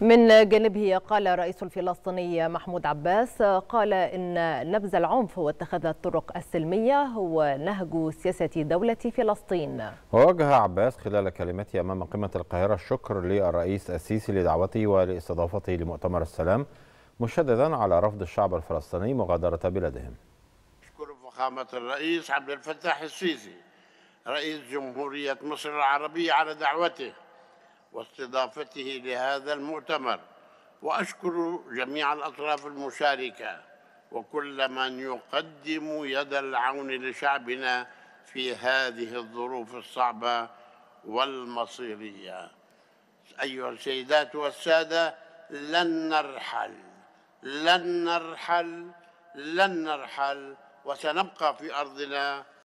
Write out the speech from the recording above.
من جانبه قال الرئيس الفلسطيني محمود عباس قال إن نبذ العنف واتخاذ الطرق السلمية هو نهج سياسة دولة فلسطين ووجه عباس خلال كلمته أمام قمة القاهرة الشكر للرئيس السيسي لدعوته ولاستضافته لمؤتمر السلام مشددا على رفض الشعب الفلسطيني مغادرة بلادهم أشكر فخامة الرئيس عبد الفتاح السيسي رئيس جمهورية مصر العربية على دعوته واستضافته لهذا المؤتمر واشكر جميع الاطراف المشاركه وكل من يقدم يد العون لشعبنا في هذه الظروف الصعبه والمصيريه ايها السيدات والساده لن نرحل لن نرحل لن نرحل وسنبقى في ارضنا